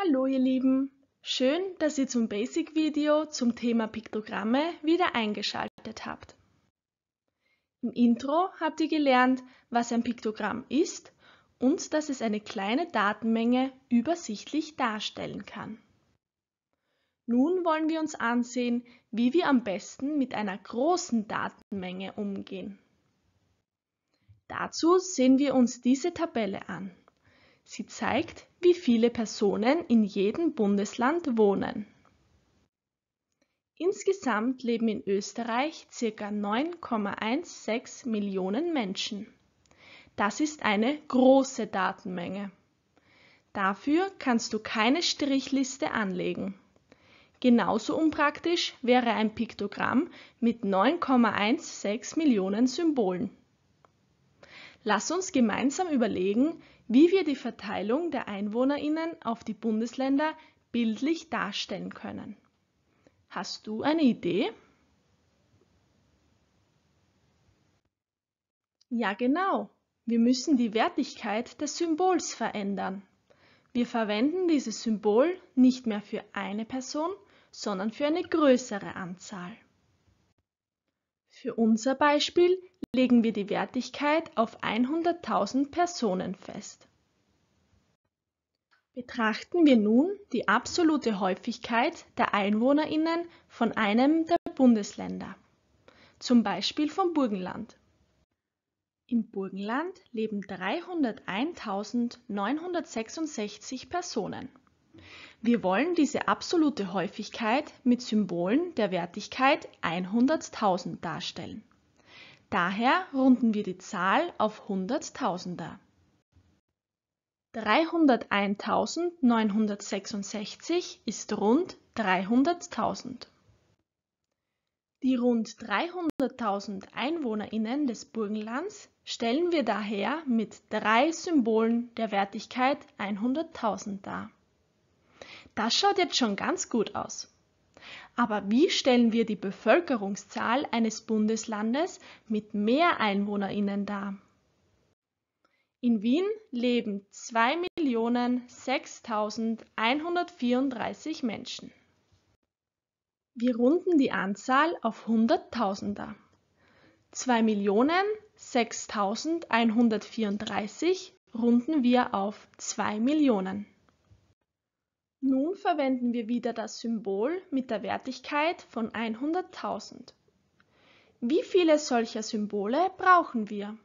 Hallo ihr Lieben! Schön, dass ihr zum Basic-Video zum Thema Piktogramme wieder eingeschaltet habt. Im Intro habt ihr gelernt, was ein Piktogramm ist und dass es eine kleine Datenmenge übersichtlich darstellen kann. Nun wollen wir uns ansehen, wie wir am besten mit einer großen Datenmenge umgehen. Dazu sehen wir uns diese Tabelle an. Sie zeigt, wie viele Personen in jedem Bundesland wohnen. Insgesamt leben in Österreich ca. 9,16 Millionen Menschen. Das ist eine große Datenmenge. Dafür kannst du keine Strichliste anlegen. Genauso unpraktisch wäre ein Piktogramm mit 9,16 Millionen Symbolen. Lass uns gemeinsam überlegen, wie wir die Verteilung der Einwohnerinnen auf die Bundesländer bildlich darstellen können. Hast du eine Idee? Ja genau, wir müssen die Wertigkeit des Symbols verändern. Wir verwenden dieses Symbol nicht mehr für eine Person, sondern für eine größere Anzahl. Für unser Beispiel legen wir die Wertigkeit auf 100.000 Personen fest. Betrachten wir nun die absolute Häufigkeit der EinwohnerInnen von einem der Bundesländer, zum Beispiel vom Burgenland. Im Burgenland leben 301.966 Personen. Wir wollen diese absolute Häufigkeit mit Symbolen der Wertigkeit 100.000 darstellen. Daher runden wir die Zahl auf 100.000 Hunderttausender. 301.966 ist rund 300.000. Die rund 300.000 EinwohnerInnen des Burgenlands stellen wir daher mit drei Symbolen der Wertigkeit 100.000 dar. Das schaut jetzt schon ganz gut aus. Aber wie stellen wir die Bevölkerungszahl eines Bundeslandes mit mehr Einwohnerinnen dar? In Wien leben 2.006.134 Menschen. Wir runden die Anzahl auf Hunderttausender. 2.006.134 runden wir auf 2 Millionen. Nun verwenden wir wieder das Symbol mit der Wertigkeit von 100.000. Wie viele solcher Symbole brauchen wir?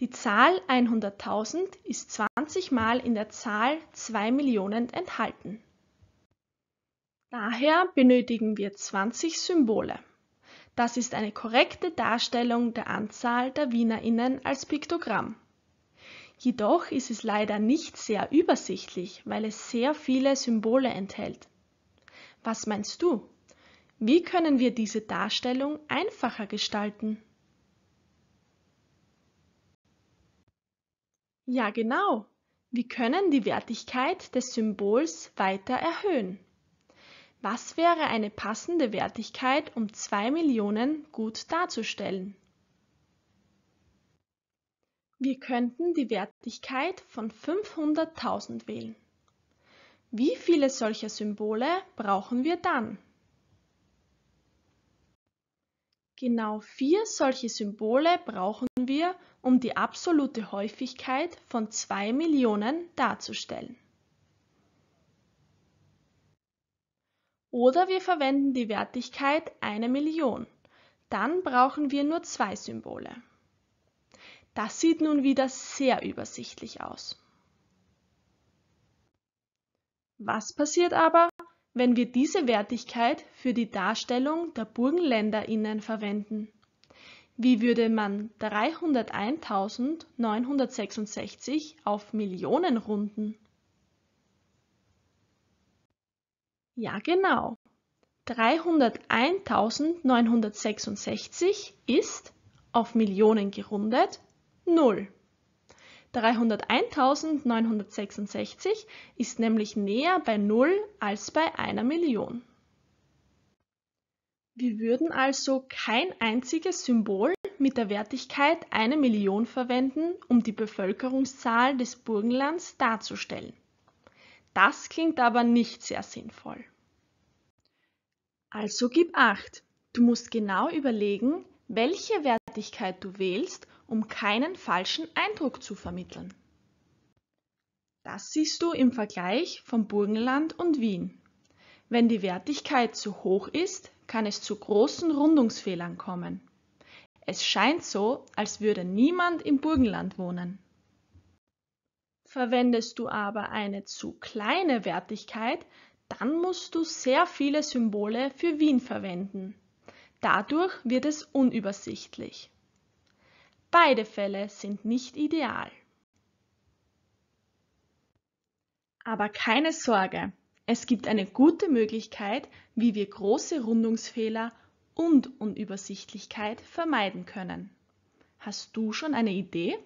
Die Zahl 100.000 ist 20 Mal in der Zahl 2 Millionen enthalten. Daher benötigen wir 20 Symbole. Das ist eine korrekte Darstellung der Anzahl der Wienerinnen als Piktogramm. Jedoch ist es leider nicht sehr übersichtlich, weil es sehr viele Symbole enthält. Was meinst du? Wie können wir diese Darstellung einfacher gestalten? Ja, genau. Wir können die Wertigkeit des Symbols weiter erhöhen. Was wäre eine passende Wertigkeit, um 2 Millionen gut darzustellen? Wir könnten die Wertigkeit von 500.000 wählen. Wie viele solcher Symbole brauchen wir dann? Genau vier solche Symbole brauchen wir, um die absolute Häufigkeit von 2 Millionen darzustellen. Oder wir verwenden die Wertigkeit 1 Million. Dann brauchen wir nur zwei Symbole. Das sieht nun wieder sehr übersichtlich aus. Was passiert aber, wenn wir diese Wertigkeit für die Darstellung der BurgenländerInnen verwenden? Wie würde man 301.966 auf Millionen runden? Ja, genau. 301.966 ist, auf Millionen gerundet, 0. 301.966 ist nämlich näher bei 0 als bei einer Million. Wir würden also kein einziges Symbol mit der Wertigkeit eine Million verwenden, um die Bevölkerungszahl des Burgenlands darzustellen. Das klingt aber nicht sehr sinnvoll. Also gib acht. Du musst genau überlegen, welche Wertigkeit du wählst um keinen falschen Eindruck zu vermitteln. Das siehst du im Vergleich von Burgenland und Wien. Wenn die Wertigkeit zu hoch ist, kann es zu großen Rundungsfehlern kommen. Es scheint so, als würde niemand im Burgenland wohnen. Verwendest du aber eine zu kleine Wertigkeit, dann musst du sehr viele Symbole für Wien verwenden. Dadurch wird es unübersichtlich. Beide Fälle sind nicht ideal. Aber keine Sorge, es gibt eine gute Möglichkeit, wie wir große Rundungsfehler und Unübersichtlichkeit vermeiden können. Hast du schon eine Idee?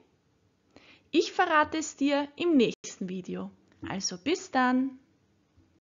Ich verrate es dir im nächsten Video. Also bis dann!